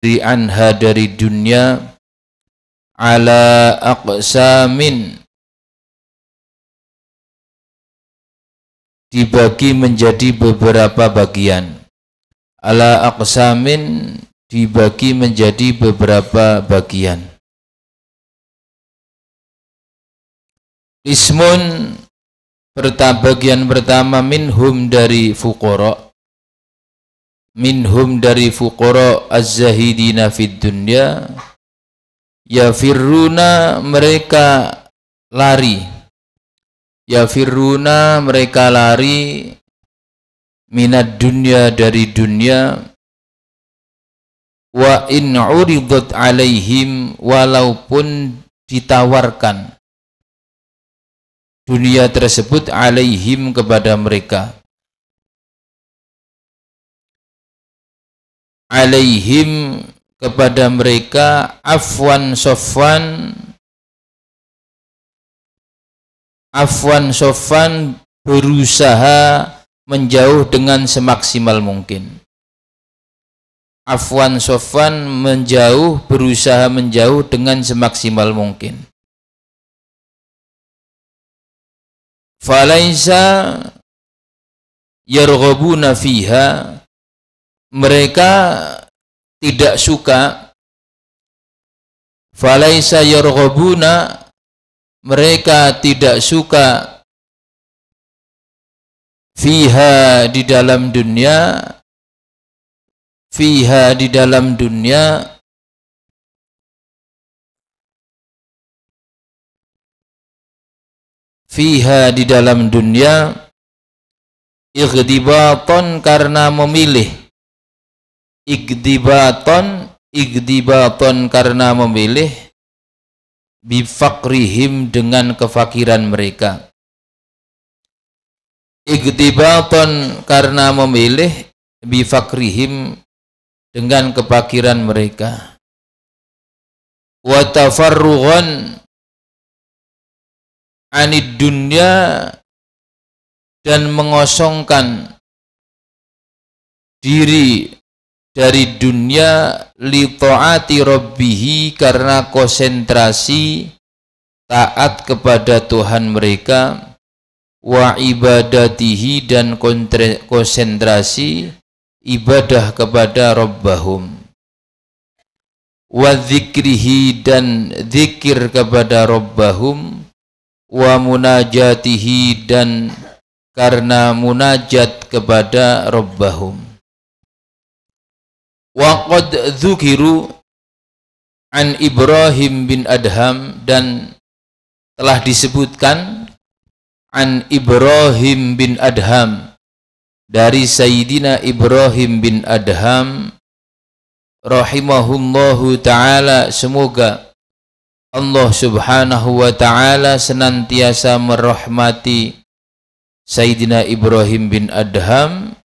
di anha dari dunia ala aqsamin dibagi menjadi beberapa bagian ala aqsamin dibagi menjadi beberapa bagian ismun perta bagian pertama minhum dari fuqara minhum dari fuqara az-zahidina fid dunya firruna mereka lari firruna mereka lari minad dunya dari dunia wa in uridat alaihim walaupun ditawarkan dunia tersebut alaihim kepada mereka alaihim kepada mereka afwan sofwan afwan sofwan berusaha menjauh dengan semaksimal mungkin afwan sofwan menjauh berusaha menjauh dengan semaksimal mungkin falaisa yarghabuna fiha mereka tidak suka falaisa yarghabuna mereka tidak suka fiha di dalam dunia fiha di dalam dunia fiha di dalam dunia ighdibaton karena memilih igdibaton igdibaton karena memilih bifakrihim dengan kefakiran mereka igdibaton karena memilih bifakrihim dengan kefakiran mereka wa anid dunya dan mengosongkan diri dari dunia li ta'ati rabbihi karena konsentrasi taat kepada Tuhan mereka wa ibadatihi dan konsentrasi ibadah kepada Rabbahum wa zikrihi dan zikir kepada Rabbahum wa munajatihi dan karena munajat kepada Rabbahum Waqad dzukiru an Ibrahim bin Adham dan telah disebutkan an Ibrahim bin Adham dari Sayyidina Ibrahim bin Adham rahimahullahu taala semoga Allah Subhanahu wa taala senantiasa merahmati Sayyidina Ibrahim bin Adham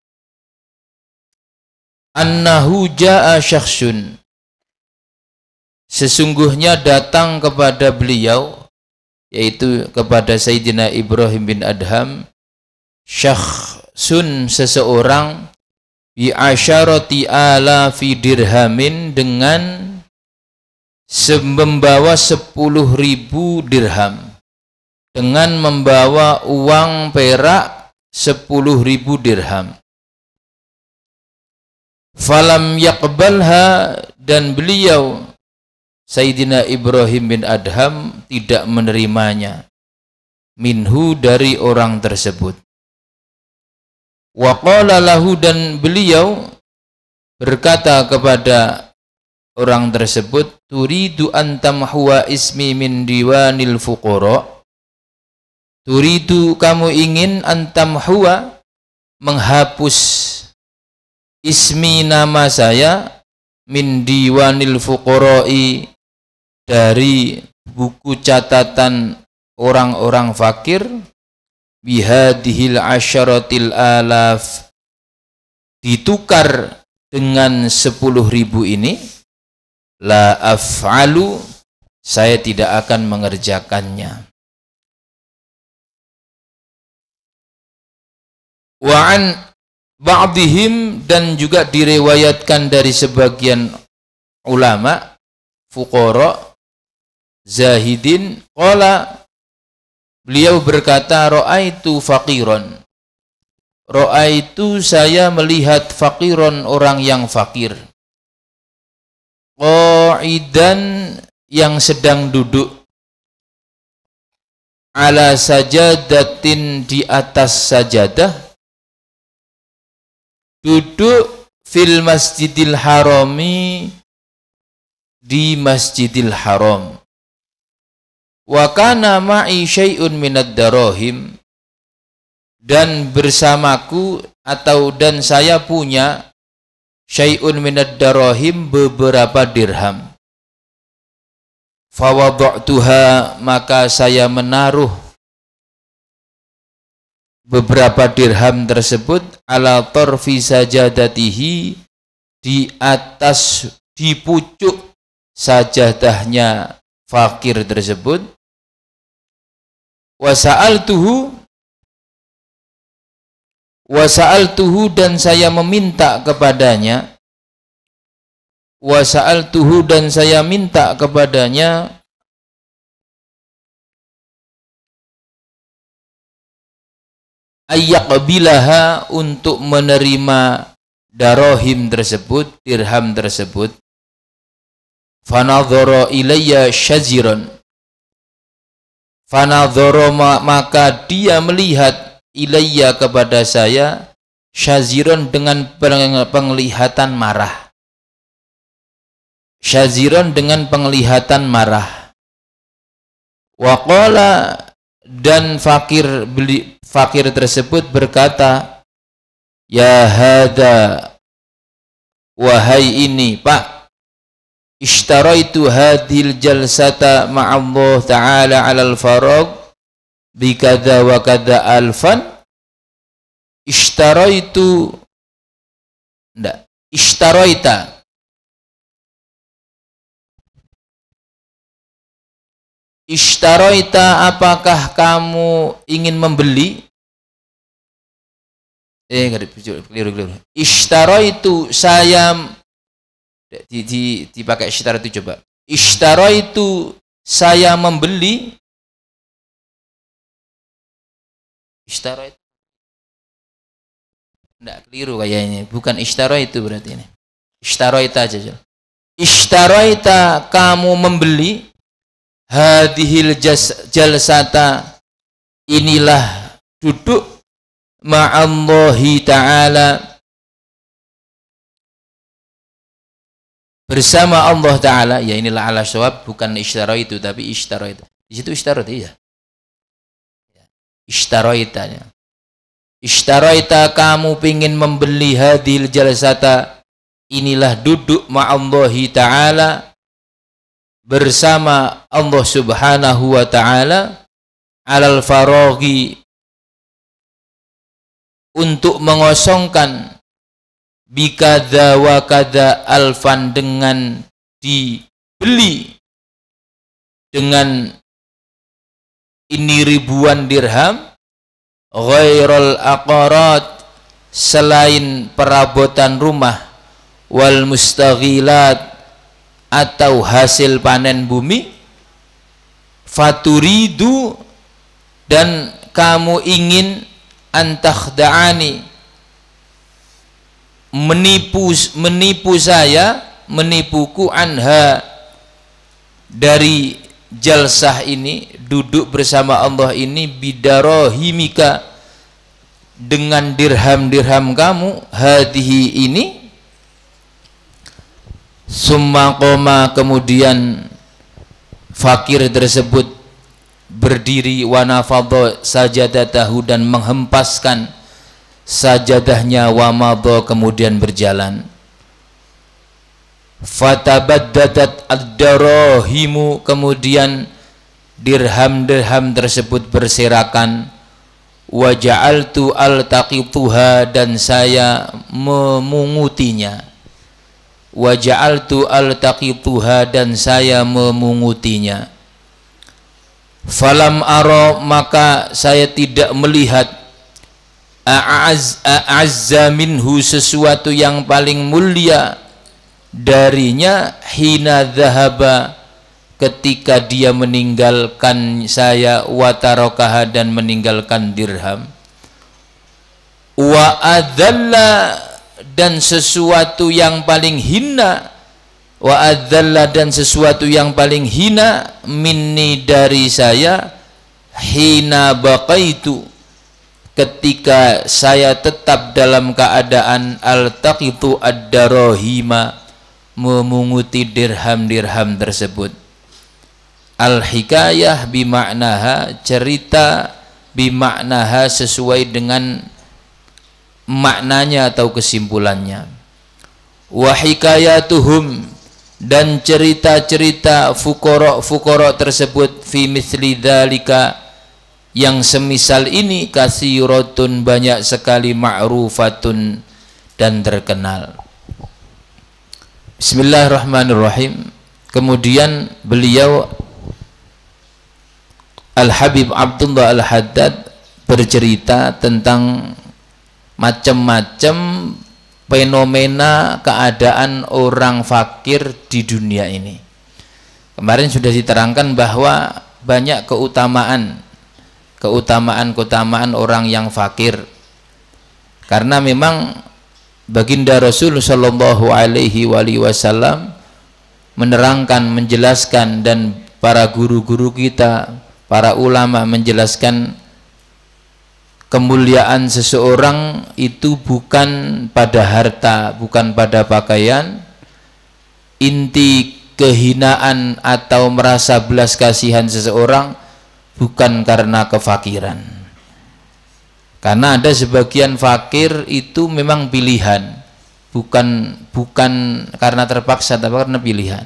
annahu ja'a syakhsun sesungguhnya datang kepada beliau yaitu kepada Sayyidina Ibrahim bin Adham syakhsun seseorang bi asyarati alafi dirhamin dengan membawa sepuluh ribu dirham dengan membawa uang perak sepuluh ribu dirham falam Yakbalha dan beliau Sayyidina Ibrahim bin Adham tidak menerimanya minhu dari orang tersebut waqala lahu dan beliau berkata kepada orang tersebut turidu antamhuwa ismi min diwanil fuqara turidu kamu ingin antam antamhuwa menghapus Ismi nama saya min diwanil fuqara'i dari buku catatan orang-orang fakir bihadihil asyaratil alaf ditukar dengan sepuluh ribu ini la af'alu saya tidak akan mengerjakannya wa'an ba'dihim dan juga direwayatkan dari sebagian ulama fuqara zahidin qala beliau berkata ra'aitu faqiran ra'aitu saya melihat faqiran orang yang fakir qa'idan yang sedang duduk ala sajadatin di atas sajadah duduk fil masjidil harami di masjidil haram wa kana ma'i syai'un minad darahim dan bersamaku atau dan saya punya syai'un minad darahim beberapa dirham fawadu'tuha maka saya menaruh beberapa dirham tersebut ala torfi sajadatihi di atas di pucuk sajadahnya fakir tersebut wasa'al tuhu wasa'al tuhu dan saya meminta kepadanya wasa'al tuhu dan saya minta kepadanya Ayak bilaha untuk menerima darohim tersebut, dirham tersebut. Fanadhoro ilayya syaziron. Fanadhara maka dia melihat ilayya kepada saya syaziron dengan penglihatan marah. Syaziron dengan penglihatan marah. Waqala dan fakir beli fakir tersebut berkata ya hada wahai ini pak ishtaraitu hadhil jalsata ma'allah ta'ala alal farag bikada wa kada alfan ishtaraitu ndak ishtaroita Ishtaroita apakah kamu ingin membeli? Eh, enggak keliru, keliru. Ishtaroitu saya di, di, dipakai ishtar itu coba. Ishtaroitu saya membeli Ishtaroitu. itu keliru kayaknya. Bukan ishtaroitu itu berarti ini. Ishtaroita aja. Ishtaroita kamu membeli hadhil jalsata inilah duduk ma'allahi ta'ala bersama Allah Ta'ala ya inilah ala syawab bukan ishtara itu tapi ishtara itu di situ itu ya itu ya. itu kamu ingin membeli hadil jalsata inilah duduk ma'allahi ta'ala bersama Allah Subhanahu wa taala alal faraghi untuk mengosongkan bikada wa alfan dengan dibeli dengan ini ribuan dirham ghairul aqarat selain perabotan rumah wal mustaghilat atau hasil panen bumi faturidu dan kamu ingin antakhda'ani menipu menipu saya menipuku anha dari jalsah ini duduk bersama Allah ini bidarohimika dengan dirham-dirham kamu hadihi ini Summa koma kemudian fakir tersebut berdiri wanafadho sajadatahu dan menghempaskan sajadahnya wamadho kemudian berjalan fatabaddadat ad himu kemudian dirham-dirham tersebut berserakan wa ja'altu al-taqituha dan saya memungutinya wa ja'altu altaqituha dan saya memungutinya falam aro maka saya tidak melihat a'az minhu sesuatu yang paling mulia darinya hina zahaba ketika dia meninggalkan saya watarokaha dan meninggalkan dirham wa adalla dan sesuatu yang paling hina wa adzalla dan sesuatu yang paling hina minni dari saya hina baqaitu ketika saya tetap dalam keadaan altaqitu ad-darahima memunguti dirham-dirham tersebut al-hikayah bimaknaha cerita bimaknaha sesuai dengan maknanya atau kesimpulannya wahikayatuhum dan cerita-cerita fukorok-fukorok tersebut fi misli dhalika yang semisal ini kasiratun banyak sekali ma'rufatun dan terkenal Bismillahirrahmanirrahim kemudian beliau Al-Habib Abdullah Al-Haddad bercerita tentang macam-macam fenomena keadaan orang fakir di dunia ini. Kemarin sudah diterangkan bahwa banyak keutamaan keutamaan-keutamaan orang yang fakir. Karena memang baginda Rasul sallallahu alaihi wasallam menerangkan, menjelaskan dan para guru-guru kita, para ulama menjelaskan kemuliaan seseorang itu bukan pada harta, bukan pada pakaian. Inti kehinaan atau merasa belas kasihan seseorang bukan karena kefakiran. Karena ada sebagian fakir itu memang pilihan, bukan bukan karena terpaksa tapi karena pilihan.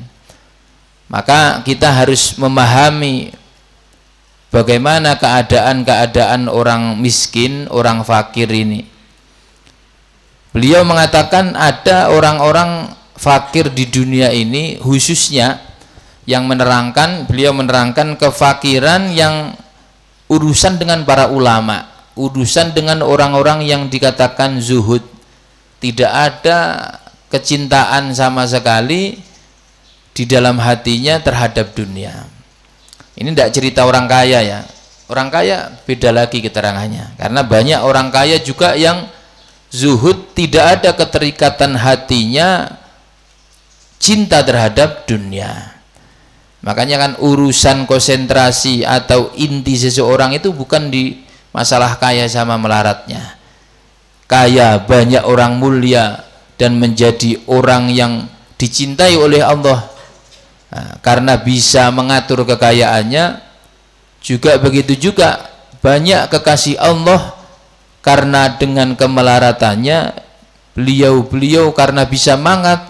Maka kita harus memahami Bagaimana keadaan-keadaan orang miskin, orang fakir ini? Beliau mengatakan ada orang-orang fakir di dunia ini khususnya yang menerangkan beliau menerangkan kefakiran yang urusan dengan para ulama, urusan dengan orang-orang yang dikatakan zuhud. Tidak ada kecintaan sama sekali di dalam hatinya terhadap dunia ini tidak cerita orang kaya ya. Orang kaya beda lagi keterangannya. Karena banyak orang kaya juga yang zuhud tidak ada keterikatan hatinya cinta terhadap dunia. Makanya kan urusan konsentrasi atau inti seseorang itu bukan di masalah kaya sama melaratnya. Kaya banyak orang mulia dan menjadi orang yang dicintai oleh Allah Nah, karena bisa mengatur kekayaannya, juga begitu juga banyak kekasih Allah karena dengan kemelaratannya beliau-beliau karena bisa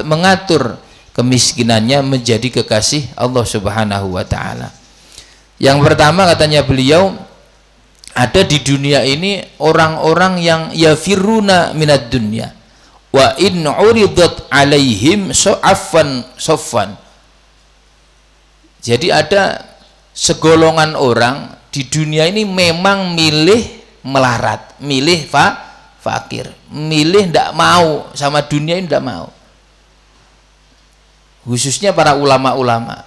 mengatur kemiskinannya menjadi kekasih Allah Subhanahu wa taala. Yang pertama katanya beliau ada di dunia ini orang-orang yang yafiruna minad dunya wa in uridat alaihim so'afan soffan jadi ada segolongan orang di dunia ini memang milih melarat, milih fa fakir, milih tidak mau sama dunia ini tidak mau. Khususnya para ulama-ulama.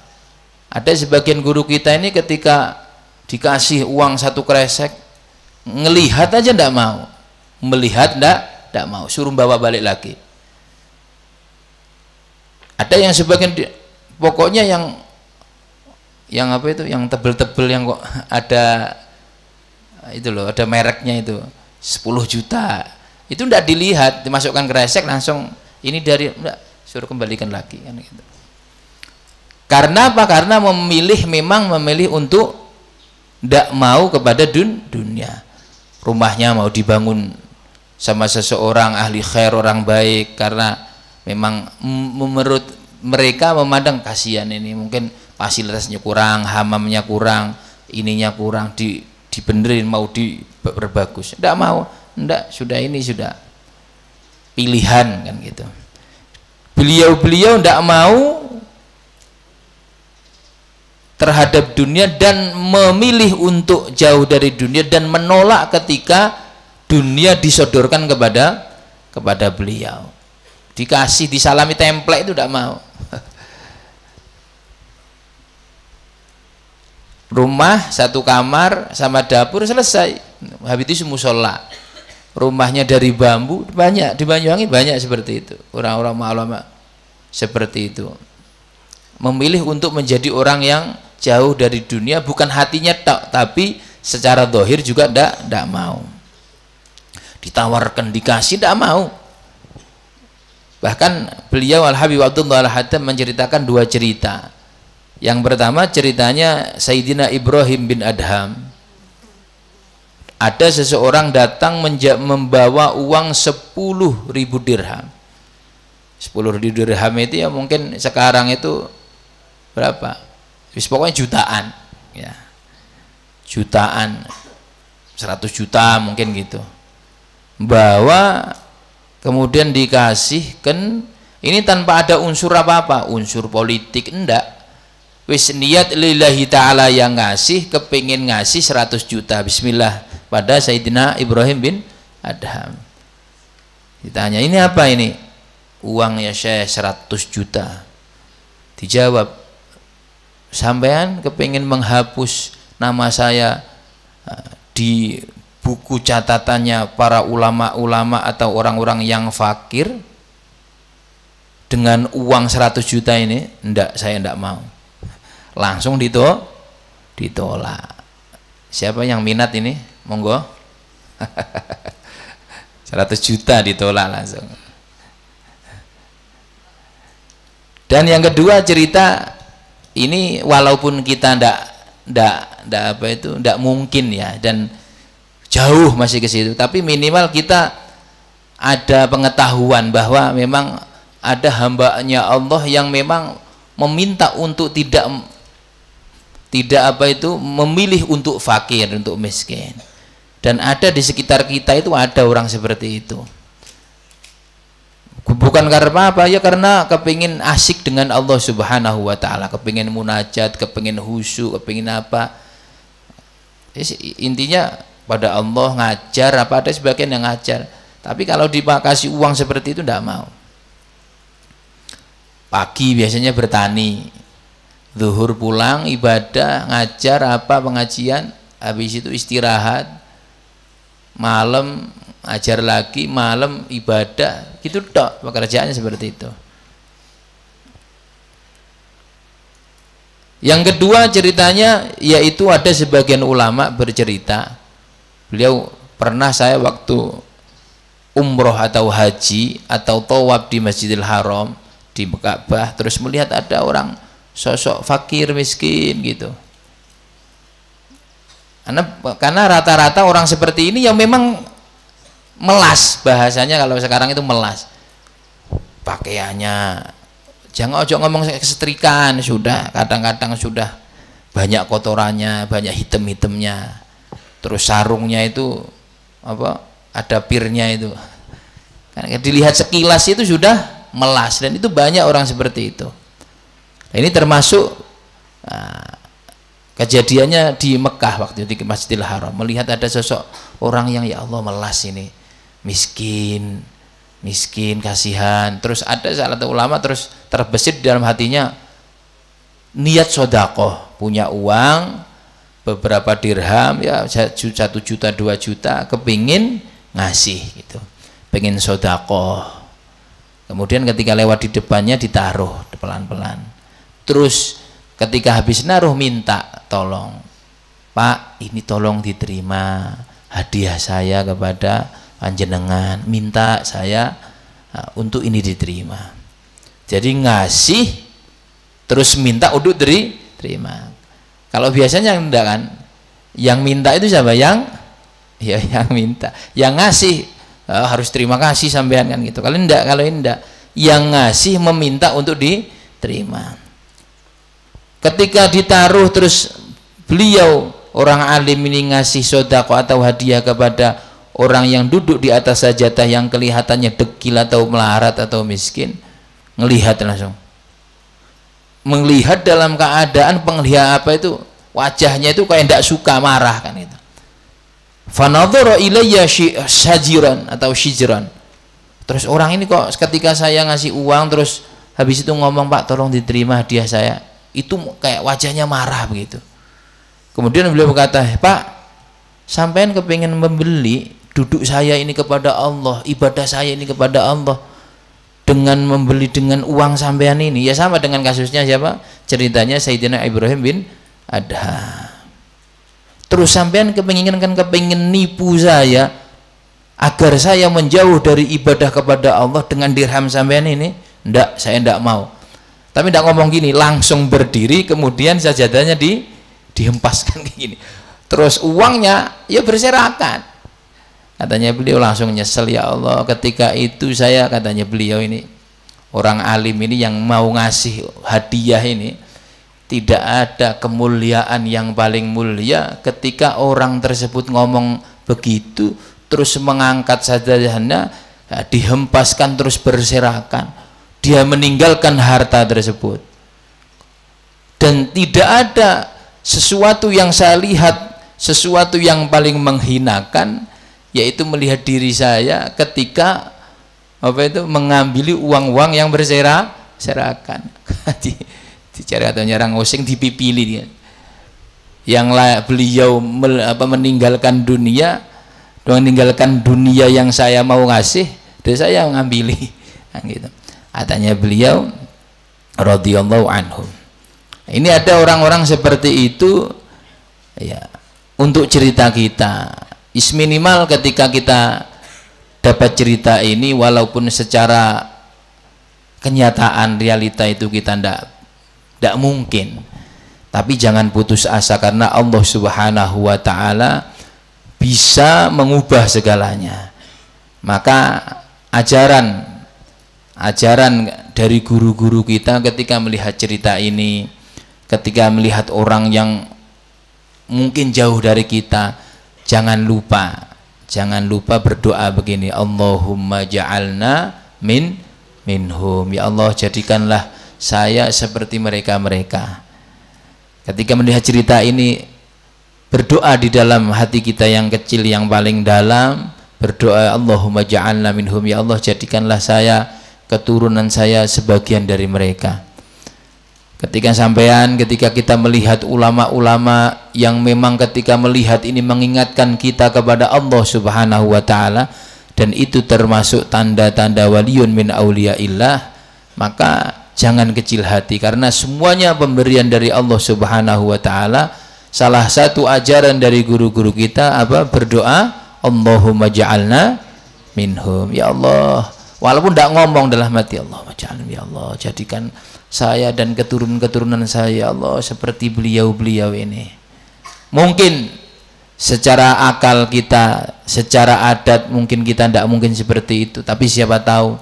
Ada sebagian guru kita ini ketika dikasih uang satu kresek, ngelihat aja tidak mau, melihat tidak tidak mau, suruh bawa balik lagi. Ada yang sebagian pokoknya yang yang apa itu yang tebel-tebel yang kok ada itu loh ada mereknya itu 10 juta itu tidak dilihat dimasukkan ke resek langsung ini dari enggak, suruh kembalikan lagi kan gitu. karena apa karena memilih memang memilih untuk tidak mau kepada dun dunia rumahnya mau dibangun sama seseorang ahli khair orang baik karena memang menurut mereka memandang kasihan ini mungkin fasilitasnya kurang hamamnya kurang ininya kurang di dibenerin mau diperbagus tidak mau tidak sudah ini sudah pilihan kan gitu beliau-beliau tidak mau terhadap dunia dan memilih untuk jauh dari dunia dan menolak ketika dunia disodorkan kepada kepada beliau dikasih disalami template itu tidak mau rumah satu kamar sama dapur selesai habis itu musola rumahnya dari bambu banyak di Banyuwangi banyak seperti itu orang-orang ulama seperti itu memilih untuk menjadi orang yang jauh dari dunia bukan hatinya tak tapi secara dohir juga tidak tidak mau ditawarkan dikasih tidak mau bahkan beliau Al Habib Abdullah Al Haddad menceritakan dua cerita yang pertama ceritanya Sayyidina Ibrahim bin Adham. Ada seseorang datang membawa uang ribu dirham. 10 dirham itu ya mungkin sekarang itu berapa? pokoknya jutaan ya. Jutaan 100 juta mungkin gitu. Bawa kemudian dikasihkan ini tanpa ada unsur apa-apa, unsur politik enggak wis niat lillahi ta'ala yang ngasih kepingin ngasih 100 juta bismillah pada Sayyidina Ibrahim bin Adham ditanya ini apa ini uang ya saya 100 juta dijawab sampean kepingin menghapus nama saya eh, di buku catatannya para ulama-ulama atau orang-orang yang fakir dengan uang 100 juta ini enggak saya enggak mau langsung dito ditolak siapa yang minat ini monggo 100 juta ditolak langsung dan yang kedua cerita ini walaupun kita ndak ndak ndak apa itu ndak mungkin ya dan jauh masih ke situ tapi minimal kita ada pengetahuan bahwa memang ada hambanya Allah yang memang meminta untuk tidak tidak apa itu memilih untuk fakir untuk miskin dan ada di sekitar kita itu ada orang seperti itu bukan karena apa ya karena kepingin asik dengan Allah subhanahu wa ta'ala kepingin munajat, kepingin husu kepingin apa ya intinya pada Allah ngajar apa ada sebagian yang ngajar tapi kalau dipakasi uang seperti itu tidak mau pagi biasanya bertani Zuhur pulang ibadah, ngajar apa pengajian, habis itu istirahat. Malam ajar lagi, malam ibadah. Gitu dok pekerjaannya seperti itu. Yang kedua ceritanya yaitu ada sebagian ulama bercerita beliau pernah saya waktu umroh atau haji atau tawab di Masjidil Haram di Mekabah terus melihat ada orang sosok fakir miskin gitu karena rata-rata orang seperti ini yang memang melas bahasanya kalau sekarang itu melas pakaiannya jangan ojo ngomong kesetrikaan sudah kadang-kadang sudah banyak kotorannya banyak hitam-hitamnya terus sarungnya itu apa ada pirnya itu karena dilihat sekilas itu sudah melas dan itu banyak orang seperti itu Nah, ini termasuk uh, kejadiannya di Mekah waktu itu di Masjidil Haram melihat ada sosok orang yang ya Allah melas ini miskin miskin kasihan terus ada salah satu ulama terus terbesit di dalam hatinya niat sodako punya uang beberapa dirham ya satu juta dua juta kepingin ngasih gitu pengen sodako kemudian ketika lewat di depannya ditaruh pelan-pelan terus ketika habis naruh minta tolong Pak ini tolong diterima hadiah saya kepada panjenengan minta saya eh, untuk ini diterima jadi ngasih terus minta untuk dari terima kalau biasanya enggak kan yang minta itu siapa yang ya yang minta yang ngasih eh, harus terima kasih sampean kan gitu kalau enggak kalau enggak yang ngasih meminta untuk diterima ketika ditaruh terus beliau orang alim ini ngasih sodako atau hadiah kepada orang yang duduk di atas sajadah yang kelihatannya dekil atau melarat atau miskin melihat langsung melihat dalam keadaan penglihat apa itu wajahnya itu kayak tidak suka marah kan itu fanadhara ilayya sajiran atau syijran terus orang ini kok ketika saya ngasih uang terus habis itu ngomong pak tolong diterima hadiah saya itu kayak wajahnya marah begitu kemudian beliau berkata eh, Pak sampean kepingin membeli duduk saya ini kepada Allah ibadah saya ini kepada Allah dengan membeli dengan uang sampean ini ya sama dengan kasusnya siapa ceritanya Sayyidina Ibrahim bin Adha terus sampean kepingin kan kepingin nipu saya agar saya menjauh dari ibadah kepada Allah dengan dirham sampean ini ndak saya ndak mau tapi tidak ngomong gini langsung berdiri kemudian sajadahnya di dihempaskan gini terus uangnya ya berserakan katanya beliau langsung nyesel ya Allah ketika itu saya katanya beliau ini orang alim ini yang mau ngasih hadiah ini tidak ada kemuliaan yang paling mulia ketika orang tersebut ngomong begitu terus mengangkat sajadahnya dihempaskan terus berserakan dia meninggalkan harta tersebut dan tidak ada sesuatu yang saya lihat sesuatu yang paling menghinakan yaitu melihat diri saya ketika apa itu mengambil uang-uang yang berserah serakan dicari atau nyerang osing dipipili dia yang beliau mel, apa, meninggalkan dunia meninggalkan dunia yang saya mau ngasih dari saya ngambili nah, gitu katanya beliau radhiyallahu anhu ini ada orang-orang seperti itu ya untuk cerita kita is minimal ketika kita dapat cerita ini walaupun secara kenyataan realita itu kita ndak ndak mungkin tapi jangan putus asa karena Allah subhanahu wa ta'ala bisa mengubah segalanya maka ajaran ajaran dari guru-guru kita ketika melihat cerita ini ketika melihat orang yang mungkin jauh dari kita jangan lupa jangan lupa berdoa begini Allahumma ja'alna min minhum ya Allah jadikanlah saya seperti mereka-mereka ketika melihat cerita ini berdoa di dalam hati kita yang kecil yang paling dalam berdoa Allahumma ja'alna minhum ya Allah jadikanlah saya keturunan saya sebagian dari mereka ketika sampean ketika kita melihat ulama-ulama yang memang ketika melihat ini mengingatkan kita kepada Allah Subhanahu wa taala dan itu termasuk tanda-tanda waliyun min illah maka jangan kecil hati karena semuanya pemberian dari Allah Subhanahu wa taala salah satu ajaran dari guru-guru kita apa berdoa Allahumma ja'alna minhum ya Allah walaupun tidak ngomong dalam hati Allah majalim ya Allah jadikan saya dan keturun-keturunan saya ya Allah seperti beliau-beliau ini mungkin secara akal kita secara adat mungkin kita tidak mungkin seperti itu tapi siapa tahu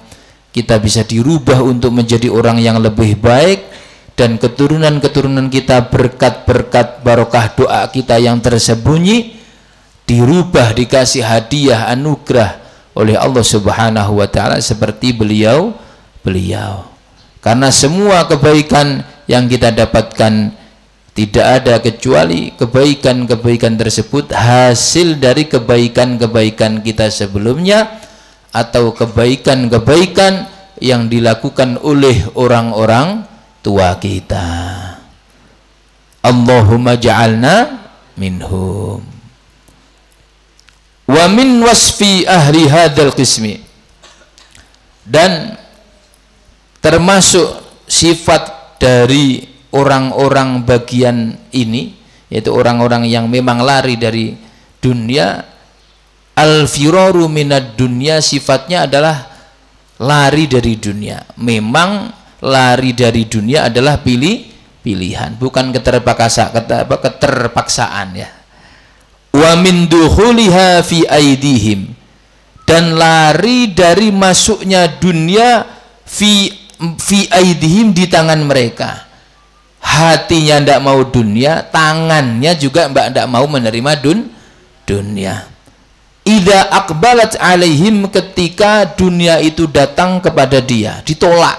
kita bisa dirubah untuk menjadi orang yang lebih baik dan keturunan-keturunan kita berkat-berkat barokah doa kita yang tersembunyi dirubah dikasih hadiah anugerah oleh Allah Subhanahu wa taala seperti beliau beliau. Karena semua kebaikan yang kita dapatkan tidak ada kecuali kebaikan-kebaikan tersebut hasil dari kebaikan-kebaikan kita sebelumnya atau kebaikan-kebaikan yang dilakukan oleh orang-orang tua kita. Allahumma ja'alna minhum wa min wasfi ahli hadal qismi dan termasuk sifat dari orang-orang bagian ini yaitu orang-orang yang memang lari dari dunia al-firaru minad dunia sifatnya adalah lari dari dunia memang lari dari dunia adalah pilih pilihan bukan keterpaksa keterpaksaan ya wa min dukhuliha fi aidihim dan lari dari masuknya dunia fi fi aidihim di tangan mereka hatinya tidak mau dunia tangannya juga mbak tidak mau menerima dun dunia ida akbalat alaihim ketika dunia itu datang kepada dia ditolak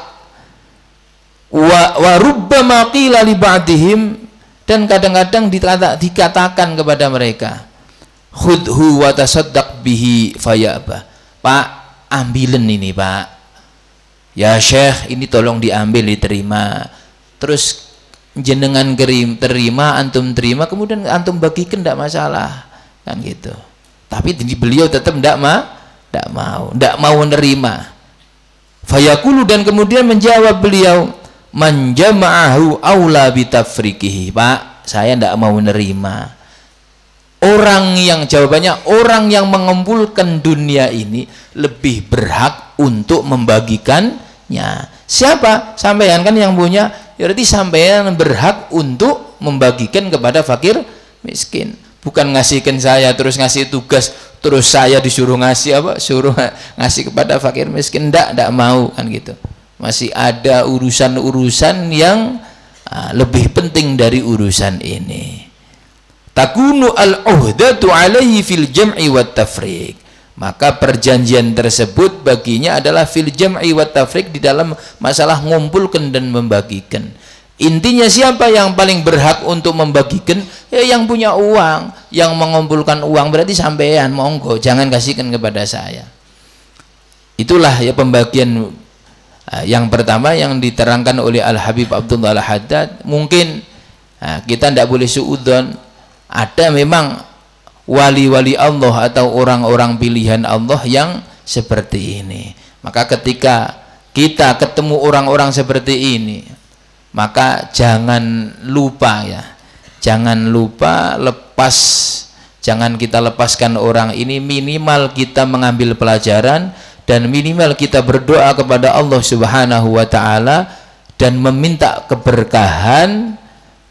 wa, warubba maqila li ba'dihim dan kadang-kadang dikatakan kepada mereka khudhu wa tasaddaq bihi fayaba pak ambilin ini pak ya syekh ini tolong diambil diterima terus jenengan gerim, terima antum terima kemudian antum bagikan tidak masalah kan gitu tapi beliau tetap tidak ma tidak mau tidak mau nerima fayakulu dan kemudian menjawab beliau Menjamaahu aula bitafrikihi pak saya tidak mau menerima orang yang jawabannya orang yang mengumpulkan dunia ini lebih berhak untuk membagikannya siapa sampaian kan yang punya ya berarti sampaian berhak untuk membagikan kepada fakir miskin bukan ngasihkan saya terus ngasih tugas terus saya disuruh ngasih apa suruh ngasih kepada fakir miskin ndak ndak mau kan gitu masih ada urusan-urusan yang ah, lebih penting dari urusan ini takunu al-uhdatu alaihi fil jam'i wa tafriq maka perjanjian tersebut baginya adalah fil jam'i wa tafriq di dalam masalah ngumpulkan dan membagikan intinya siapa yang paling berhak untuk membagikan ya yang punya uang yang mengumpulkan uang berarti sampean monggo jangan kasihkan kepada saya itulah ya pembagian yang pertama yang diterangkan oleh Al Habib Abdullah Al Haddad mungkin kita tidak boleh suudon ada memang wali-wali Allah atau orang-orang pilihan Allah yang seperti ini maka ketika kita ketemu orang-orang seperti ini maka jangan lupa ya jangan lupa lepas jangan kita lepaskan orang ini minimal kita mengambil pelajaran dan minimal kita berdoa kepada Allah Subhanahu wa taala dan meminta keberkahan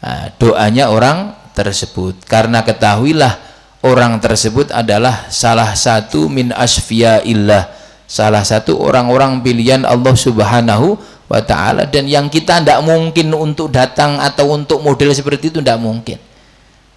ah, doanya orang tersebut karena ketahuilah orang tersebut adalah salah satu min asfiyaillah salah satu orang-orang pilihan Allah Subhanahu wa taala dan yang kita tidak mungkin untuk datang atau untuk model seperti itu tidak mungkin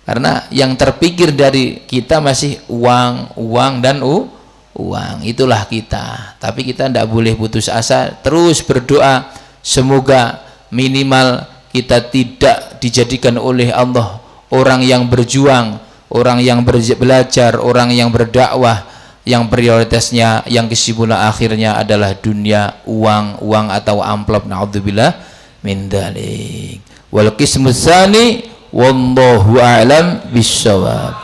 karena yang terpikir dari kita masih uang uang dan u uang. Itulah kita. Tapi kita tidak boleh putus asa, terus berdoa semoga minimal kita tidak dijadikan oleh Allah orang yang berjuang, orang yang belajar, orang yang berdakwah yang prioritasnya yang kesimpulan akhirnya adalah dunia uang uang atau amplop naudzubillah min dalik wal qismus wallahu a'lam bishawab.